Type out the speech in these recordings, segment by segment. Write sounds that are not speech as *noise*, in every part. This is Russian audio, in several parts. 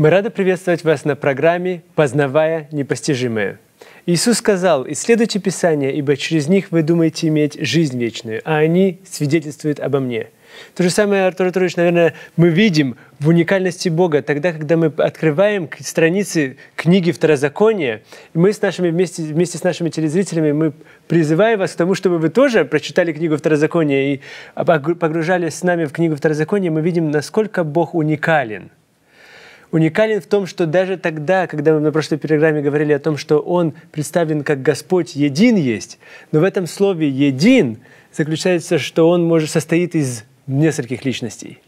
Мы рады приветствовать вас на программе «Познавая непостижимое». Иисус сказал, «Исследуйте Писание, ибо через них вы думаете иметь жизнь вечную, а они свидетельствуют обо мне». То же самое, Артур Артурович, наверное, мы видим в уникальности Бога тогда, когда мы открываем страницы книги Второзакония, мы с нашими, вместе, вместе с нашими телезрителями, мы призываем вас к тому, чтобы вы тоже прочитали книгу Второзакония и погружались с нами в книгу Второзакония, мы видим, насколько Бог уникален – уникален в том, что даже тогда, когда мы на прошлой программе говорили о том, что Он представлен как Господь един есть, но в этом слове «един» заключается, что Он может состоит из нескольких личностей.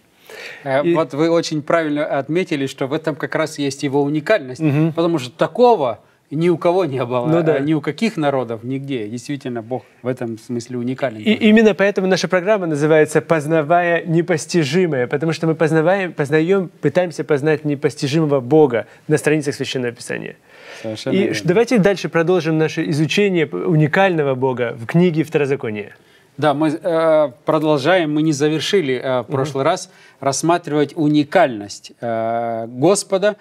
Э, И... Вот вы очень правильно отметили, что в этом как раз есть его уникальность, угу. потому что такого ни у кого не было, ну, да. А ни у каких народов, нигде. Действительно, Бог в этом смысле уникален. И именно поэтому наша программа называется «Познавая непостижимое», потому что мы познаваем, познаем, пытаемся познать непостижимого Бога на страницах Священного Писания. Совершенно и верно. давайте дальше продолжим наше изучение уникального Бога в книге Второзакония. Да, мы э, продолжаем, мы не завершили э, в прошлый угу. раз рассматривать уникальность э, Господа,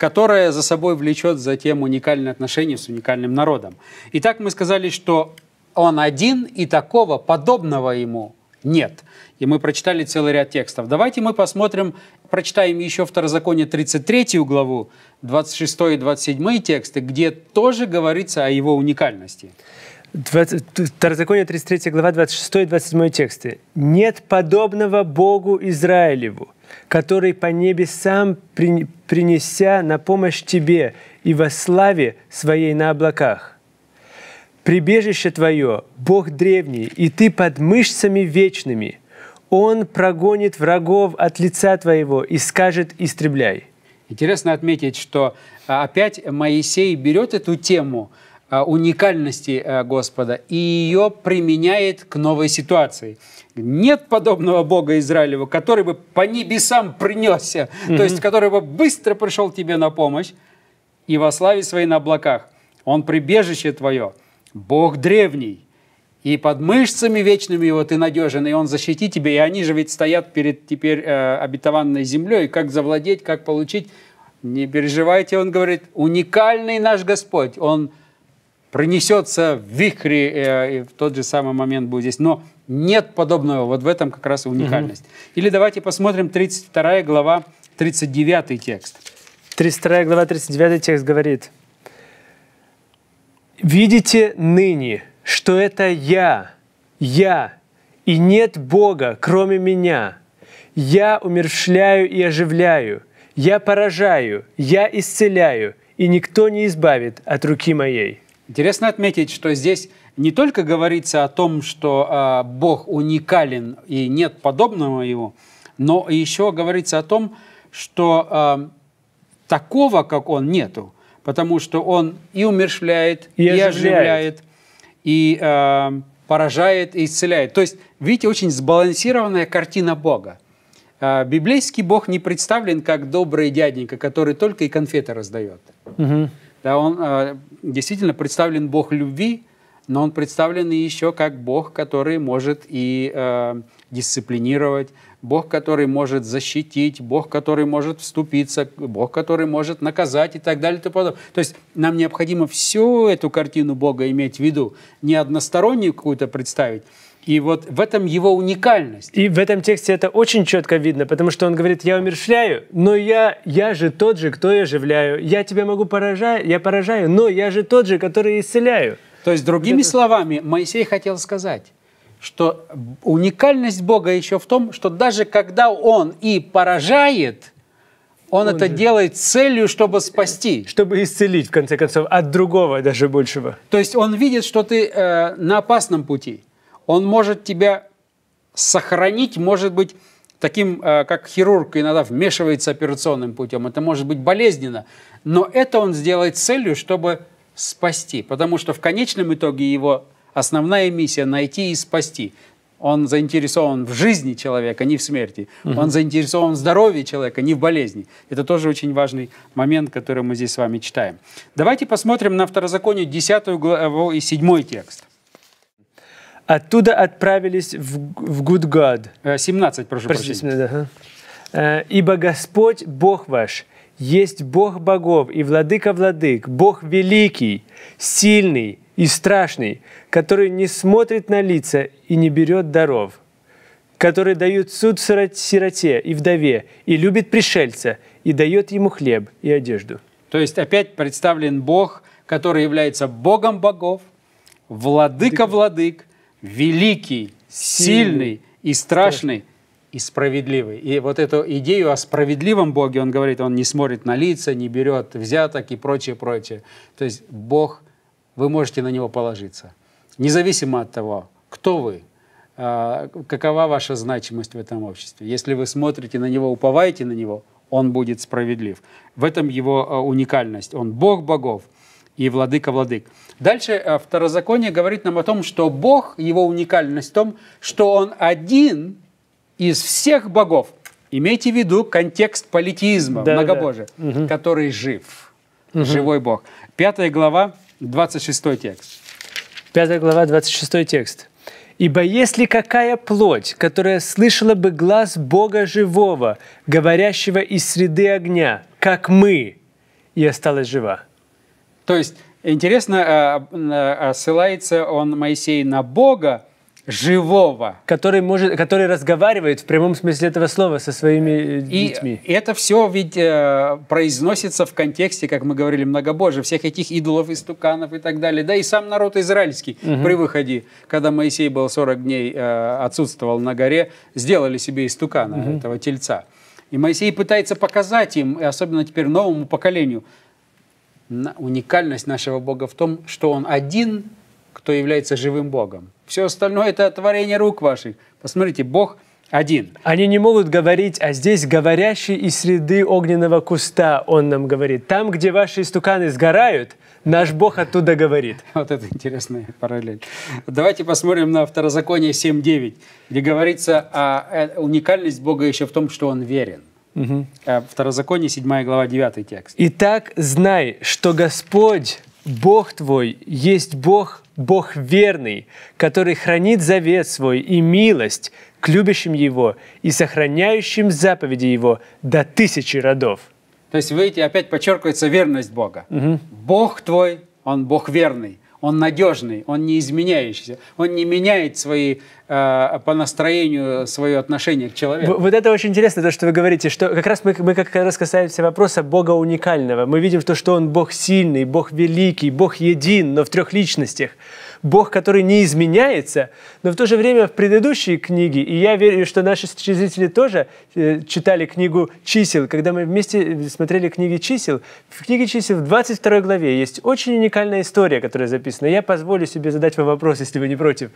которая за собой влечет затем уникальные отношения с уникальным народом. Итак, мы сказали, что он один, и такого подобного ему нет. И мы прочитали целый ряд текстов. Давайте мы посмотрим, прочитаем еще Второзаконие 33 главу, 26 и 27 тексты, где тоже говорится о его уникальности. 20, Второзаконие 33 глава, 26 и 27 тексты. «Нет подобного Богу Израилеву, который по небесам принеся на помощь тебе и во славе своей на облаках. Прибежище твое, Бог древний, и ты под мышцами вечными. Он прогонит врагов от лица твоего и скажет «истребляй». Интересно отметить, что а, опять Моисей берет эту тему а, уникальности а, Господа и ее применяет к новой ситуации – нет подобного Бога Израилева, который бы по небесам принесся, mm-hmm. то есть который бы быстро пришел тебе на помощь и во славе своей на облаках. Он прибежище твое, Бог древний, и под мышцами вечными его ты надежен, и он защитит тебя. И они же ведь стоят перед теперь э, обетованной землей, как завладеть, как получить. Не переживайте, он говорит, уникальный наш Господь, он пронесется в вихре, э, и в тот же самый момент будет здесь. Но нет подобного, вот в этом как раз и уникальность. Угу. Или давайте посмотрим 32 глава, 39 текст. 32 глава, 39 текст говорит, «Видите ныне, что это я, я, и нет Бога, кроме меня. Я умершляю и оживляю, я поражаю, я исцеляю, и никто не избавит от руки моей». Интересно отметить, что здесь не только говорится о том, что э, Бог уникален и нет подобного Его, но еще говорится о том, что э, такого, как Он, нету, потому что Он и умершляет, и, и оживляет, и э, поражает, и исцеляет. То есть, видите, очень сбалансированная картина Бога. Э, библейский Бог не представлен как добрый дяденька, который только и конфеты раздает. Угу. Да, он э, действительно представлен Бог любви, но он представлен и еще как Бог, который может и э, дисциплинировать, Бог, который может защитить, Бог, который может вступиться, Бог, который может наказать и так далее. И тому подобное. То есть нам необходимо всю эту картину Бога иметь в виду, не одностороннюю какую-то представить, и вот в этом его уникальность. И в этом тексте это очень четко видно, потому что он говорит, я умершляю, но я, я же тот же, кто я живляю. Я тебя могу поражать, я поражаю, но я же тот же, который исцеляю. То есть, другими это... словами, Моисей хотел сказать, что уникальность Бога еще в том, что даже когда Он и поражает, он, он это же... делает целью, чтобы спасти. Чтобы исцелить, в конце концов, от другого даже большего. То есть он видит, что ты э, на опасном пути он может тебя сохранить, может быть, таким, э, как хирург иногда вмешивается операционным путем. Это может быть болезненно, но это он сделает целью, чтобы спасти, потому что в конечном итоге его основная миссия – найти и спасти. Он заинтересован в жизни человека, не в смерти. Угу. Он заинтересован в здоровье человека, не в болезни. Это тоже очень важный момент, который мы здесь с вами читаем. Давайте посмотрим на второзаконие 10 главу и 7 текст. Оттуда отправились в, в Гудгад. 17, э, прошу прощения. 17, ага. Э, «Ибо Господь, Бог ваш, есть Бог богов и владыка владык, Бог великий, сильный и страшный, который не смотрит на лица и не берет даров, который дает суд сироте и вдове, и любит пришельца, и дает ему хлеб и одежду». То есть опять представлен Бог, который является Богом богов, владыка владык, великий, сильный и страшный и справедливый. И вот эту идею о справедливом Боге, он говорит, он не смотрит на лица, не берет взяток и прочее, прочее. То есть Бог, вы можете на него положиться. Независимо от того, кто вы, а, какова ваша значимость в этом обществе. Если вы смотрите на него, уповаете на него, он будет справедлив. В этом его а, уникальность. Он Бог богов и владыка владык. Дальше э, второзаконие говорит нам о том, что Бог, его уникальность в том, что он один из всех богов. Имейте в виду контекст политеизма, да, многобожия, да. Угу. который жив, угу. живой Бог. Пятая глава, 26 текст. Пятая глава, 26 текст. «Ибо если какая плоть, которая слышала бы глаз Бога живого, говорящего из среды огня, как мы, и осталась жива». То есть Интересно, э, э, ссылается он, Моисей, на Бога, живого, который может, который разговаривает в прямом смысле этого слова со своими э, детьми. И это все ведь произносится в контексте, как мы говорили, многобожия, всех этих идолов, истуканов и так далее. Да и сам народ израильский угу. при выходе, когда Моисей был 40 дней отсутствовал на горе, сделали себе истукана угу. этого тельца. И Моисей пытается показать им, особенно теперь новому поколению, уникальность нашего Бога в том, что Он один, кто является живым Богом. Все остальное – это творение рук ваших. Посмотрите, Бог – один. Они не могут говорить, а здесь говорящий из среды огненного куста, он нам говорит. Там, где ваши истуканы сгорают, наш Бог оттуда говорит. *laughs* Вот это интересная параллель. Давайте посмотрим на Второзаконие 7.9, где говорится о э, уникальность Бога еще в том, что Он верен. Угу. Второзаконие, 7 глава, 9 текст. «Итак, знай, что Господь, Бог твой, есть Бог, Бог верный, который хранит завет свой и милость к любящим Его и сохраняющим заповеди Его до тысячи родов». То есть, видите, опять подчеркивается верность Бога. Угу. Бог твой, Он Бог верный. Он надежный, он не изменяющийся, он не меняет свои э, по настроению свое отношение к человеку. Вот это очень интересно, то, что вы говорите, что как раз мы, мы как раз касаемся вопроса Бога уникального. Мы видим то, что Он Бог сильный, Бог великий, Бог един, но в трех личностях. Бог, который не изменяется, но в то же время в предыдущие книги, и я верю, что наши читатели тоже э, читали книгу «Чисел», когда мы вместе э, смотрели книги «Чисел», в книге «Чисел» в 22 главе есть очень уникальная история, которая записана. Я позволю себе задать вам вопрос, если вы не против.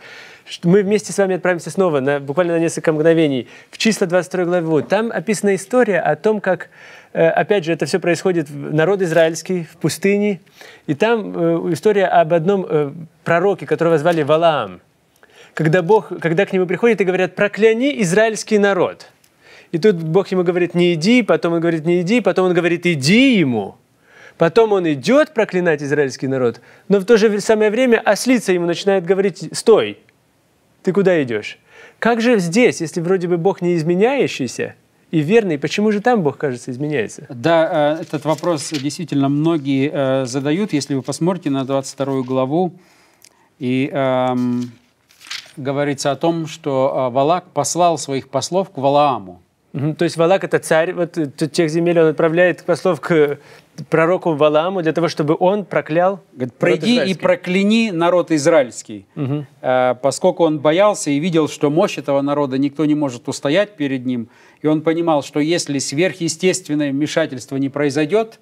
Мы вместе с вами отправимся снова, на, буквально на несколько мгновений, в «Числа» 22 главу. Там описана история о том, как Э, опять же, это все происходит в народ израильский, в пустыне. И там э, история об одном э, пророке, которого звали Валаам. Когда Бог, когда к нему приходит и говорят, прокляни израильский народ. И тут Бог ему говорит, не иди, потом он говорит, не иди, потом он говорит, иди ему. Потом он идет проклинать израильский народ, но в то же самое время ослица ему начинает говорить, стой, ты куда идешь? Как же здесь, если вроде бы Бог не изменяющийся, и верный, почему же там Бог, кажется, изменяется? Да, э, этот вопрос действительно многие э, задают, если вы посмотрите на 22 главу, и эм, говорится о том, что э, Валак послал своих послов к Валааму. то есть Валак это царь, вот тех земель он отправляет послов к пророку Валааму для того, чтобы он проклял. Говорит, пройди и прокляни народ израильский, угу. поскольку он боялся и видел, что мощь этого народа никто не может устоять перед ним. И он понимал, что если сверхъестественное вмешательство не произойдет,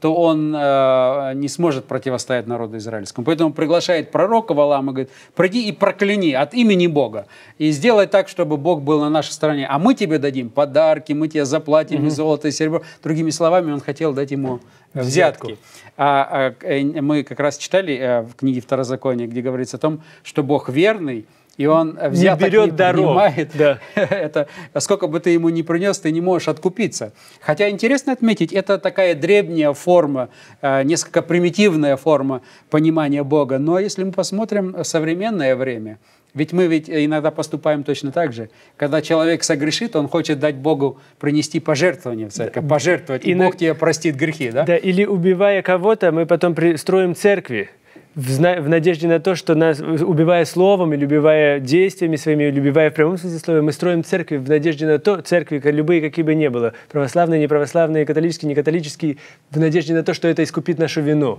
то он э, не сможет противостоять народу израильскому. Поэтому приглашает пророка Валама, говорит, приди и прокляни от имени Бога. И сделай так, чтобы Бог был на нашей стороне. А мы тебе дадим подарки, мы тебе заплатим mm золото и серебро. Другими словами, он хотел дать ему взятки. взятки. А, а, э, мы как раз читали э, в книге Второзакония, где говорится о том, что Бог верный, и он взяток не, берет не принимает. Да. *laughs* это, сколько бы ты ему ни принес, ты не можешь откупиться. Хотя интересно отметить, это такая древняя форма, э, несколько примитивная форма понимания Бога. Но если мы посмотрим современное время, ведь мы ведь иногда поступаем точно так же. Когда человек согрешит, он хочет дать Богу принести пожертвование в церковь, да. пожертвовать, и Бог на... тебе простит грехи, да? Да, или убивая кого-то, мы потом строим церкви в, надежде на то, что нас, убивая словом или убивая действиями своими, или убивая в прямом смысле слова, мы строим церкви в надежде на то, церкви любые, какие бы ни было, православные, неправославные, католические, некатолические, в надежде на то, что это искупит нашу вину.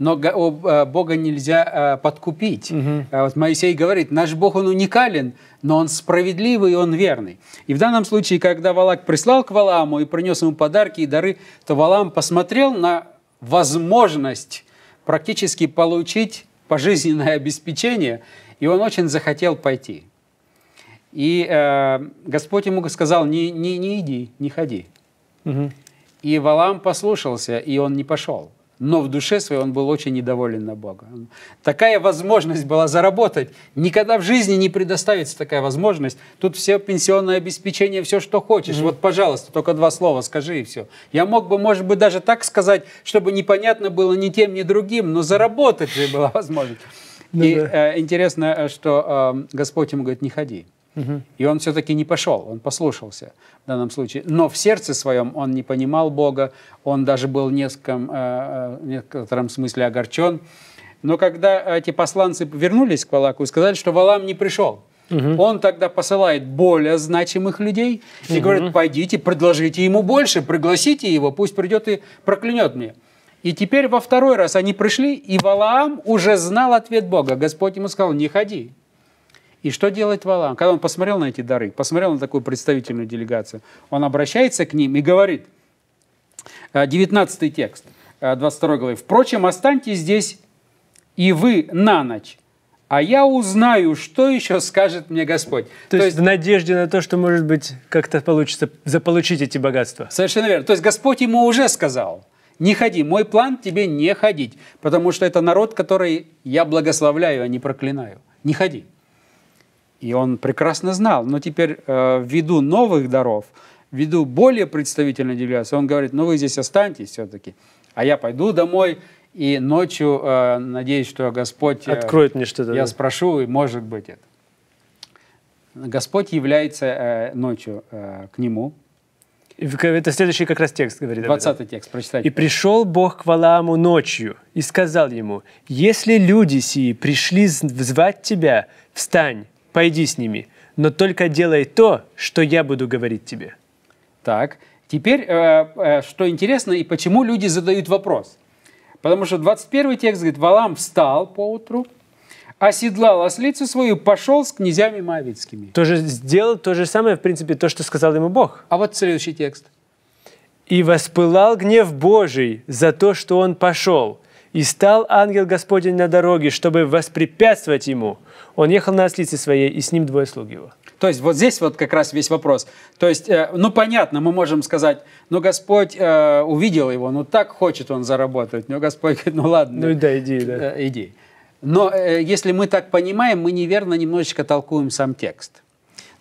Но а, Бога нельзя а, подкупить. Угу. Вот Моисей говорит, наш Бог, он уникален, но он справедливый, и он верный. И в данном случае, когда Валак прислал к Валаму и принес ему подарки и дары, то Валам посмотрел на возможность практически получить пожизненное обеспечение, и он очень захотел пойти. И э, Господь ему сказал, не, не, не иди, не ходи. Угу. И Валам послушался, и он не пошел но в душе своей он был очень недоволен на Бога. Такая возможность была заработать. Никогда в жизни не предоставится такая возможность. Тут все пенсионное обеспечение, все, что хочешь. Mm-hmm. Вот, пожалуйста, только два слова скажи и все. Я мог бы, может быть, даже так сказать, чтобы непонятно было ни тем, ни другим, но заработать же была возможность. Ну и э, интересно, э, что э, Господь ему говорит, не ходи. Угу. И он все-таки не пошел, он послушался в данном случае. Но в сердце своем он не понимал Бога, он даже был в нескольком, э, э, в некотором смысле огорчен. Но когда эти посланцы вернулись к Валаку и сказали, что Валам не пришел, Угу. Он тогда посылает более значимых людей и угу. говорит, пойдите, предложите ему больше, пригласите его, пусть придет и проклянет мне. И теперь во второй раз они пришли, и Валаам уже знал ответ Бога. Господь ему сказал, не ходи. И что делает Валам? Когда он посмотрел на эти дары, посмотрел на такую представительную делегацию, он обращается к ним и говорит, 19 э, текст, 22 э, главы, «Впрочем, останьтесь здесь и вы на ночь, а я узнаю, что еще скажет мне Господь. То, то есть в надежде на то, что, может быть, как-то получится заполучить эти богатства. Совершенно верно. То есть Господь ему уже сказал, не ходи, мой план тебе не ходить, потому что это народ, который я благословляю, а не проклинаю. Не ходи. И он прекрасно знал. Но теперь э, ввиду новых даров, ввиду более представительной делегации, он говорит, ну вы здесь останетесь все-таки, а я пойду домой, и ночью, э, надеюсь, что Господь... Э, Откроет мне что-то. Я да. спрошу, и может быть это. Господь является ночью к нему. Это следующий как раз текст говорит. 20 текст, прочитайте. «И пришел Бог к Валааму ночью и сказал ему, «Если люди сии пришли звать тебя, встань, пойди с ними, но только делай то, что я буду говорить тебе». Так, теперь, э, э, что интересно, и почему люди задают вопрос. Потому что 21 текст говорит, «Валам встал поутру, оседлал ослицу свою, пошел с князями Моавицкими». Тоже сделал то же самое, в принципе, то, что сказал ему Бог. А вот следующий текст. «И воспылал гнев Божий за то, что он пошел» И стал ангел Господень на дороге, чтобы воспрепятствовать ему. Он ехал на ослице своей, и с ним двое слуг его. То есть вот здесь вот как раз весь вопрос. То есть, э, ну понятно, мы можем сказать, ну Господь э, увидел его, ну так хочет он заработать. Но Господь говорит, ну ладно. Ну да, иди, да. Э, иди. Но э, если мы так понимаем, мы неверно немножечко толкуем сам текст.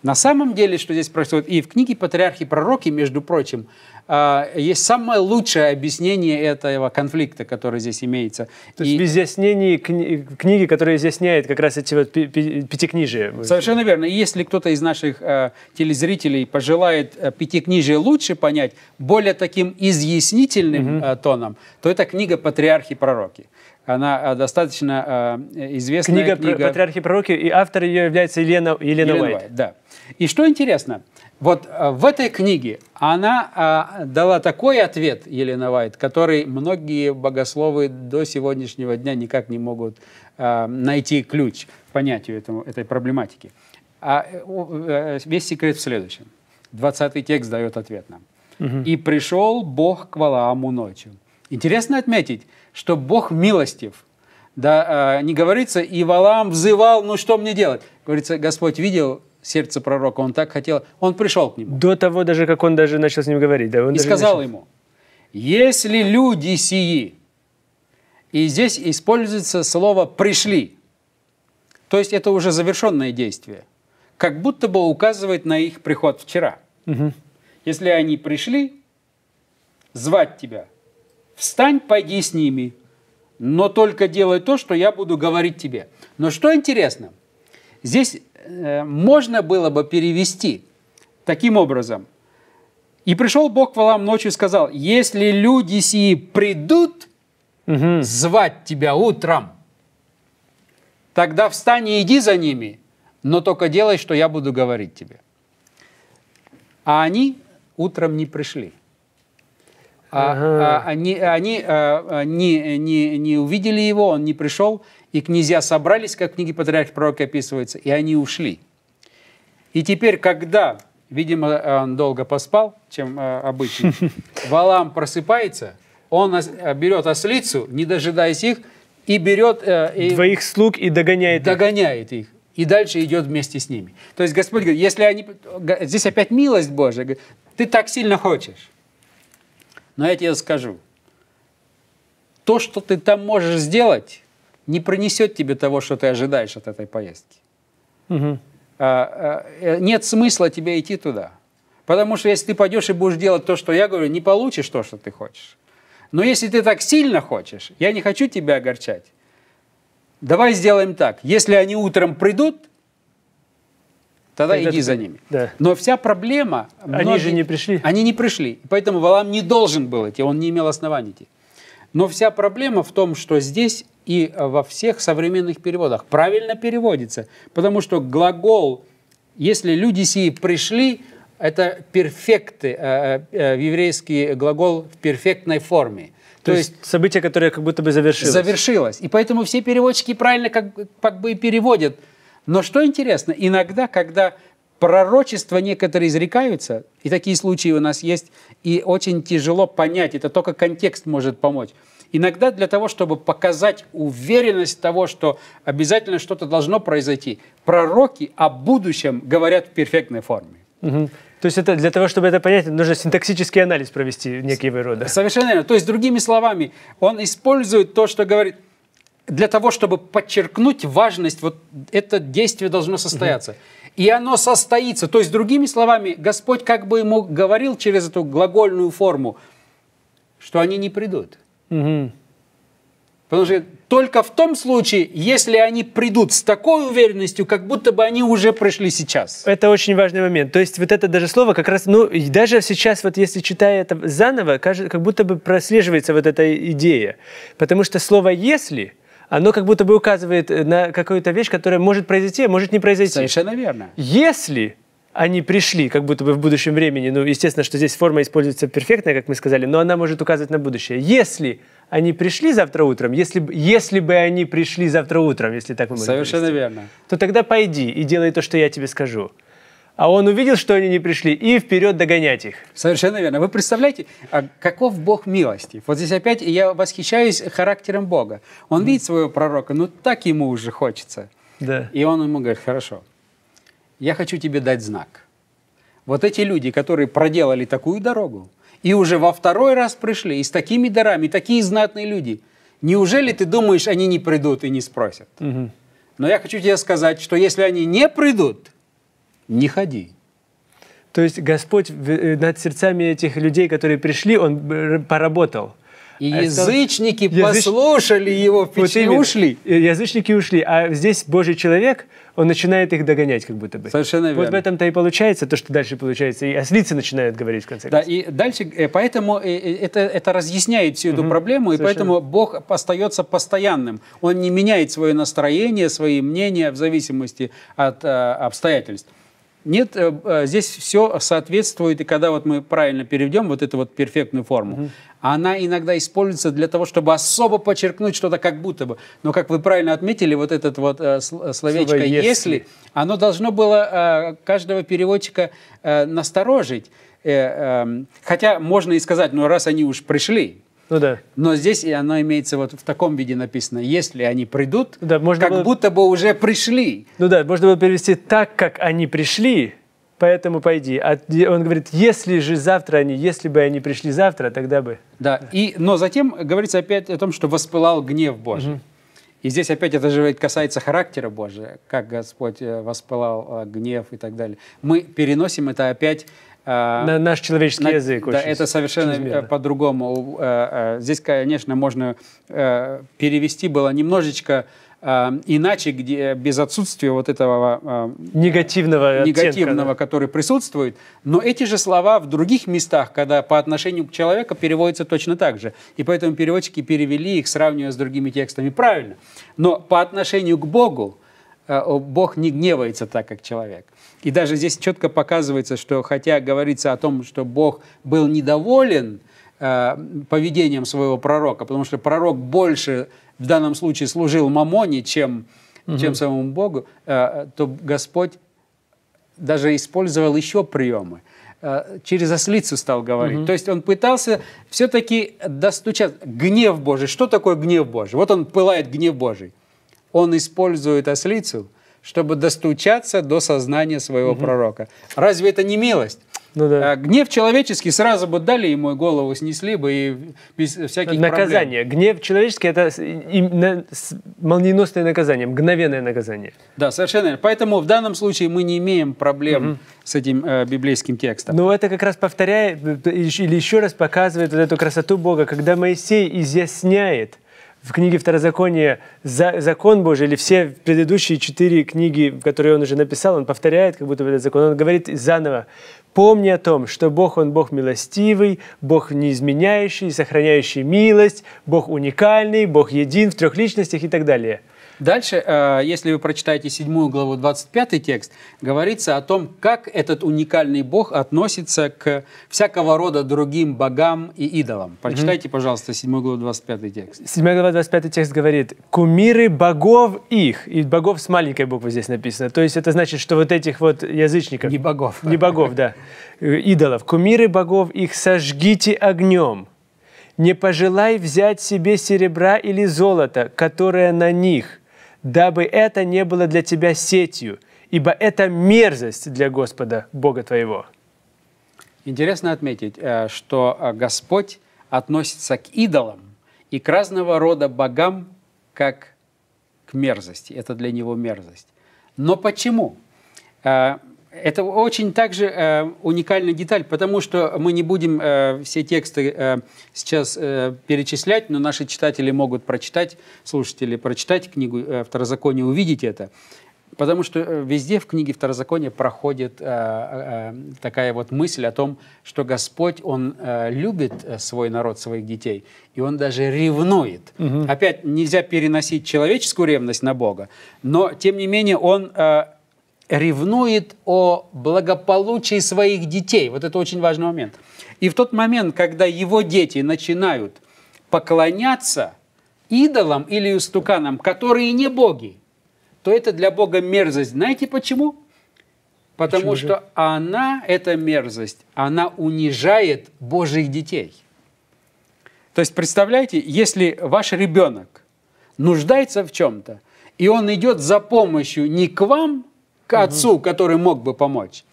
На самом деле, что здесь происходит, и в книге «Патриархи и пророки», между прочим, а, есть самое лучшее объяснение этого конфликта, который здесь имеется. То и... есть в изъяснении кни... книги, которая изъясняет как раз эти вот пятикнижия. Совершенно верно. И если кто-то из наших э, телезрителей пожелает э, пятикнижие лучше понять, более таким изъяснительным угу. э, тоном, то это книга «Патриархи и пророки». Она э, достаточно э, известная книга. Книга «Патриархи и пророки», и автор ее является Елена, Елена, Елена Уайт. Уайт да. И что интересно, вот э, в этой книге она а, дала такой ответ, Елена Вайт, который многие богословы до сегодняшнего дня никак не могут э, найти ключ к понятию этому, этой проблематики. А э, весь секрет в следующем. 20 текст дает ответ нам. Угу. «И пришел Бог к Валааму ночью». Интересно отметить, что Бог милостив. Да, не говорится, и Валаам взывал, ну что мне делать? Говорится, Господь видел сердце пророка, он так хотел, он пришел к нему. До того даже, как он даже начал с ним говорить. Да, он и сказал начал... ему, если люди сии, и здесь используется слово «пришли», то есть это уже завершенное действие, как будто бы указывает на их приход вчера. Угу. Если они пришли звать тебя, встань, пойди с ними, но только делай то, что я буду говорить тебе. Но что интересно, здесь Э, можно было бы перевести таким образом. «И пришел Бог к Валам ночью и сказал, если люди сии придут угу. звать тебя утром, тогда встань и иди за ними, но только делай, что я буду говорить тебе». А они утром не пришли. А, ага. а, а они они а, а, не, не, не увидели его, он не пришел, и князья собрались, как в книге Патриарх Пророка описывается, и они ушли. И теперь, когда, видимо, он долго поспал, чем э, обычно, *laughs* Валам просыпается, он э, берет ослицу, не дожидаясь их, и берет... Э, и Двоих слуг и догоняет, догоняет их. их и дальше идет вместе с ними. То есть Господь говорит, если они... Здесь опять милость Божья. ты так сильно хочешь. Но я тебе скажу. То, что ты там можешь сделать, не принесет тебе того, что ты ожидаешь от этой поездки. Угу. Нет смысла тебе идти туда. Потому что если ты пойдешь и будешь делать то, что я говорю, не получишь то, что ты хочешь. Но если ты так сильно хочешь, я не хочу тебя огорчать. Давай сделаем так. Если они утром придут, тогда Тогда иди ты... за ними. Да. Но вся проблема... Они многие, же не пришли. Они не пришли. Поэтому Валам не должен был идти, он не имел оснований идти. Но вся проблема в том, что здесь и э, во всех современных переводах правильно переводится, потому что глагол «если люди сии пришли» – это перфекты, э, э, еврейский глагол в перфектной форме – то, То есть, событие, которое как будто бы завершилось. Завершилось. И поэтому все переводчики правильно как, как бы и переводят. Но что интересно, иногда, когда пророчества некоторые изрекаются, и такие случаи у нас есть, и очень тяжело понять, это только контекст может помочь. Иногда для того, чтобы показать уверенность того, что обязательно что-то должно произойти, пророки о будущем говорят в перфектной форме. Угу. То есть это для того, чтобы это понять, нужно синтаксический анализ провести некий рода. Совершенно верно. То есть, другими словами, он использует то, что говорит, для того, чтобы подчеркнуть важность, вот это действие должно состояться. Угу и оно состоится. То есть, другими словами, Господь как бы ему говорил через эту глагольную форму, что они не придут. Угу. Потому что только в том случае, если они придут с такой уверенностью, как будто бы они уже пришли сейчас. Это очень важный момент. То есть вот это даже слово как раз, ну, даже сейчас вот если читая это заново, как будто бы прослеживается вот эта идея. Потому что слово «если» — оно как будто бы указывает э, на какую-то вещь, которая может произойти, а может не произойти. Совершенно верно. Если они пришли, как будто бы в будущем времени, ну, естественно, что здесь форма используется перфектная, как мы сказали, но она может указывать на будущее. Если они пришли завтра утром, если, если бы они пришли завтра утром, если так мы можем Совершенно привести, верно. То тогда пойди и делай то, что я тебе скажу. А он увидел, что они не пришли, и вперед догонять их. Совершенно верно. Вы представляете, а каков Бог милости? Вот здесь опять я восхищаюсь характером Бога. Он mm. видит своего пророка, но ну так ему уже хочется. Да. И он ему говорит, хорошо, я хочу тебе дать знак. Вот эти люди, которые проделали такую дорогу, и уже во второй раз пришли, и с такими дарами, такие знатные люди, неужели ты думаешь, они не придут и не спросят? Mm -hmm. Но я хочу тебе сказать, что если они не придут, не ходи. То есть Господь э, над сердцами этих людей, которые пришли, Он э, поработал. И а язычники языч... послушали его, впечатлили, вот и ушли. Язычники ушли, а здесь Божий человек, он начинает их догонять как будто бы. Совершенно верно. Вот в этом-то и получается то, что дальше получается. И ослицы начинают говорить в конце концов. Да, и дальше, поэтому это, это разъясняет всю эту угу, проблему, и совершенно. поэтому Бог остается постоянным. Он не меняет свое настроение, свои мнения в зависимости от э, обстоятельств. Нет, э, э, здесь все соответствует, и когда вот мы правильно переведем вот эту вот перфектную форму, угу. она иногда используется для того, чтобы особо подчеркнуть что-то как будто бы. Но, как вы правильно отметили, вот этот вот э, словечко Слово «если», оно должно было каждого переводчика насторожить. Эм, хотя можно и сказать, ну раз они уж пришли, ну да. Но здесь и оно имеется вот в таком виде написано. Если они придут, да, можно как было... будто бы уже пришли. Ну да, можно было перевести так, как они пришли, поэтому пойди. А он говорит, если же завтра они, если бы они пришли завтра, тогда бы. Да, и, но затем говорится опять о том, что воспылал гнев Божий. Угу. И здесь опять это же касается характера Божия, как Господь э, воспылал э, гнев и так далее. Мы переносим это опять а, на наш человеческий на, язык. Да, очень это совершенно э, по-другому. Э, э, здесь, конечно, можно перевести было немножечко иначе, где без отсутствия вот этого негативного, негативного оттенка, который да. присутствует. Но эти же слова в других местах, когда по отношению к человеку переводятся точно так же. И поэтому переводчики перевели их, сравнивая с другими текстами, правильно. Но по отношению к Богу, Бог не гневается так, как человек. И даже здесь четко показывается, что хотя говорится о том, что Бог был недоволен э, поведением своего пророка, потому что пророк больше в данном случае служил Мамоне, чем, угу. чем самому Богу, э, то Господь даже использовал еще приемы э, через ослицу стал говорить. Угу. То есть он пытался все-таки достучаться. Гнев Божий. Что такое гнев Божий? Вот он пылает гнев Божий. Он использует ослицу чтобы достучаться до сознания своего угу. пророка. Разве это не милость? Ну, да. Э, гнев человеческий сразу бы дали ему голову, снесли бы и без всяких Наказание. Проблем. Гнев человеческий – это молниеносное наказание, мгновенное наказание. Да, совершенно верно. Поэтому в данном случае мы не имеем проблем угу. с этим э, библейским текстом. Но это как раз повторяет э, или еще раз показывает вот эту красоту Бога, когда Моисей изъясняет – в книге Второзакония за, закон Божий, или все предыдущие четыре книги, которые он уже написал, он повторяет как будто бы этот закон, он говорит заново, помни о том, что Бог, Он Бог милостивый, Бог неизменяющий, сохраняющий милость, Бог уникальный, Бог един в трех личностях и так далее – Дальше, э, если вы прочитаете 7 главу 25 текст, говорится о том, как этот уникальный Бог относится к всякого рода другим богам и идолам. Прочитайте, mm-hmm. пожалуйста, 7 главу 25 текст. 7 глава 25 текст говорит, кумиры богов их, и богов с маленькой буквы здесь написано. То есть это значит, что вот этих вот язычников... Не богов. Не богов, да. Э, идолов. Кумиры богов их сожгите огнем не пожелай взять себе серебра или золота, которое на них, дабы это не было для тебя сетью, ибо это мерзость для Господа, Бога твоего». Интересно отметить, э, что э, Господь относится к идолам и к разного рода богам как к мерзости. Это для него мерзость. Но почему? Э, это очень также э, уникальная деталь, потому что мы не будем э, все тексты э, сейчас э, перечислять, но наши читатели могут прочитать, слушатели прочитать книгу э, «Второзаконие», увидеть это. Потому что э, везде в книге Второзакония проходит э, э, такая вот мысль о том, что Господь, Он э, любит э, свой народ, своих детей, и Он даже ревнует. Угу. Опять нельзя переносить человеческую ревность на Бога, но тем не менее Он... Э, ревнует о благополучии своих детей. Вот это очень важный момент. И в тот момент, когда его дети начинают поклоняться идолам или стуканам, которые не боги, то это для Бога мерзость. Знаете почему? Потому почему что она, эта мерзость, она унижает Божьих детей. То есть, представляете, если ваш ребенок нуждается в чем-то, и он идет за помощью не к вам, к отцу, угу. который мог бы помочь,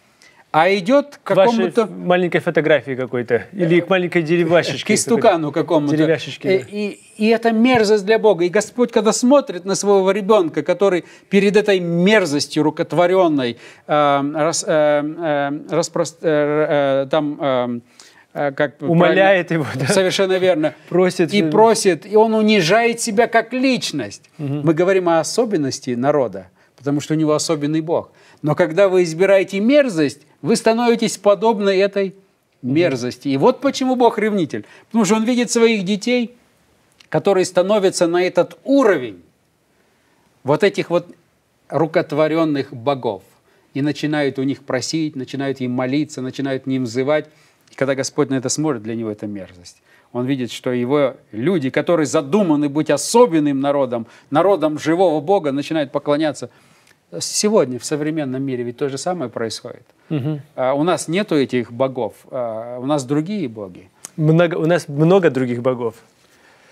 а идет к, какому-то... маленькой фотографии какой-то, или к маленькой деревяшечке. *laughs* К истукану какому-то. Деревяшечке, э, да. и, и это мерзость для Бога. И Господь, когда смотрит на своего ребенка, который перед этой мерзостью рукотворенной, э, рас, э, э, распро... Э, э, там... Э, э как умоляет его, да? совершенно верно, просит и просит, и он унижает себя как личность. Угу. Мы говорим о особенности народа потому что у него особенный Бог. Но когда вы избираете мерзость, вы становитесь подобны этой мерзости. И вот почему Бог ревнитель. Потому что он видит своих детей, которые становятся на этот уровень вот этих вот рукотворенных богов. И начинают у них просить, начинают им молиться, начинают им взывать. И когда Господь на это смотрит, для него это мерзость. Он видит, что его люди, которые задуманы быть особенным народом, народом живого Бога, начинают поклоняться Сегодня в современном мире ведь то же самое происходит. Угу. А, у нас нету этих богов, а, у нас другие боги. Много, у нас много других богов.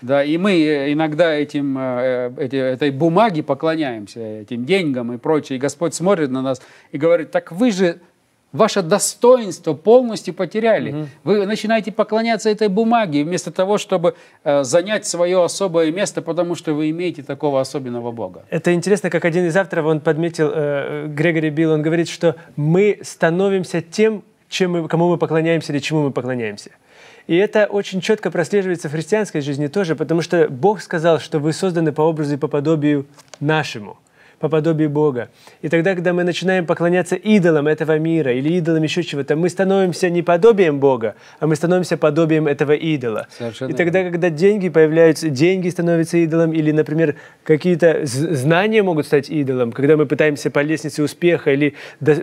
Да, и мы э, иногда этим, э, эти, этой бумаге поклоняемся, этим деньгам и прочее. И Господь смотрит на нас и говорит, так вы же ваше достоинство полностью потеряли. Угу. Вы начинаете поклоняться этой бумаге вместо того, чтобы э, занять свое особое место, потому что вы имеете такого особенного Бога. Это интересно, как один из авторов, он подметил, э, Грегори Билл, он говорит, что мы становимся тем, чем мы, кому мы поклоняемся или чему мы поклоняемся. И это очень четко прослеживается в христианской жизни тоже, потому что Бог сказал, что вы созданы по образу и по подобию нашему – по подобию Бога. И тогда, когда мы начинаем поклоняться идолам этого мира или идолам еще чего-то, мы становимся не подобием Бога, а мы становимся подобием этого идола. Совершенно и тогда, когда деньги появляются, деньги становятся идолом, или, например, какие-то знания могут стать идолом, когда мы пытаемся по лестнице успеха или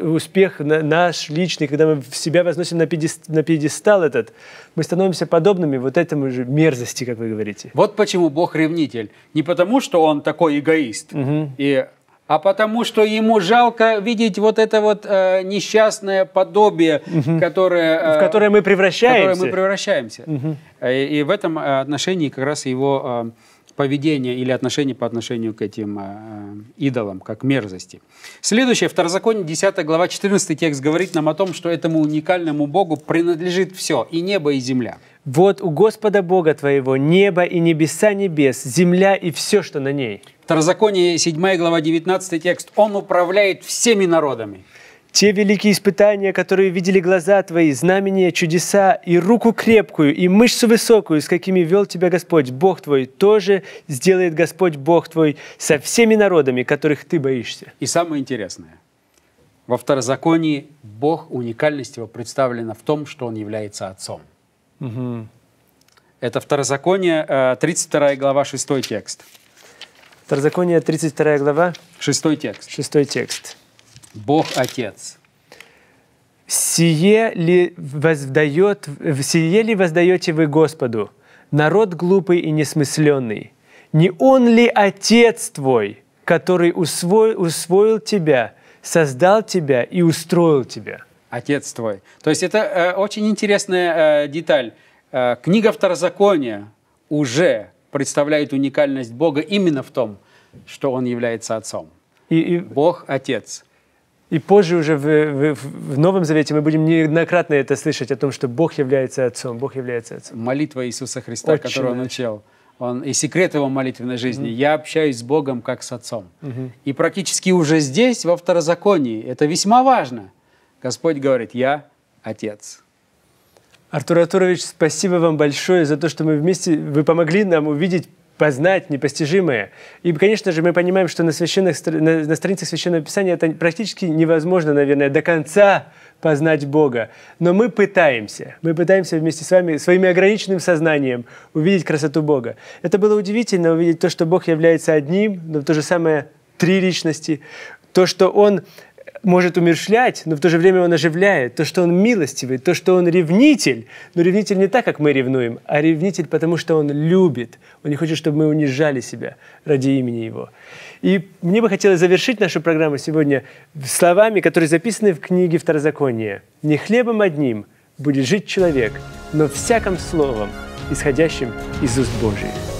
успех наш личный, когда мы себя возносим на пьедестал этот, мы становимся подобными вот этому же мерзости, как вы говорите. Вот почему Бог ревнитель. Не потому, что он такой эгоист, угу. и, а потому, что ему жалко видеть вот это вот э, несчастное подобие, угу. которое, э, в которое мы превращаемся. В которое мы превращаемся. Угу. И, э, и в этом отношении как раз его... Э, поведения или отношений по отношению к этим э, идолам, как мерзости. Следующее, Второзаконие, 10 глава, 14 текст говорит нам о том, что этому уникальному Богу принадлежит все, и небо, и земля. «Вот у Господа Бога твоего небо и небеса небес, земля и все, что на ней». Второзаконие, 7 глава, 19 текст. «Он управляет всеми народами». Те великие испытания, которые видели глаза твои, знамения, чудеса, и руку крепкую, и мышцу высокую, с какими вел тебя Господь, Бог твой, тоже сделает Господь, Бог твой, со всеми народами, которых ты боишься. И самое интересное, во второзаконии Бог, уникальность его представлена в том, что он является Отцом. Угу. Это второзаконие, 32 э, глава, 6 текст. Второзаконие, 32 глава. 6 текст. 6 текст. Бог Отец. Сие ли, воздает, сие ли воздаете вы Господу? Народ глупый и несмысленный. Не он ли Отец твой, который усвоил, усвоил тебя, создал тебя и устроил тебя? Отец твой. То есть это э, очень интересная э, деталь. Э, книга Второзакония уже представляет уникальность Бога именно в том, что Он является Отцом. И, и... Бог Отец. И позже уже в, в, в Новом Завете мы будем неоднократно это слышать, о том, что Бог является Отцом, Бог является Отцом. Молитва Иисуса Христа, Отче которую Он начал. Он, и секрет его молитвенной жизни. Mm-hmm. Я общаюсь с Богом как с Отцом. Mm-hmm. И практически уже здесь, во второзаконии, это весьма важно. Господь говорит, я Отец. Артур Артурович, спасибо вам большое за то, что мы вместе, вы помогли нам увидеть познать непостижимое. И, конечно же, мы понимаем, что на, священных, на, на страницах Священного Писания это практически невозможно, наверное, до конца познать Бога. Но мы пытаемся, мы пытаемся вместе с вами, своими ограниченным сознанием увидеть красоту Бога. Это было удивительно увидеть то, что Бог является одним, но в то же самое три личности, то, что Он может умершлять, но в то же время он оживляет. То, что он милостивый, то, что он ревнитель. Но ревнитель не так, как мы ревнуем, а ревнитель потому, что он любит. Он не хочет, чтобы мы унижали себя ради имени его. И мне бы хотелось завершить нашу программу сегодня словами, которые записаны в книге Второзакония. «Не хлебом одним будет жить человек, но всяким словом, исходящим из уст Божиих».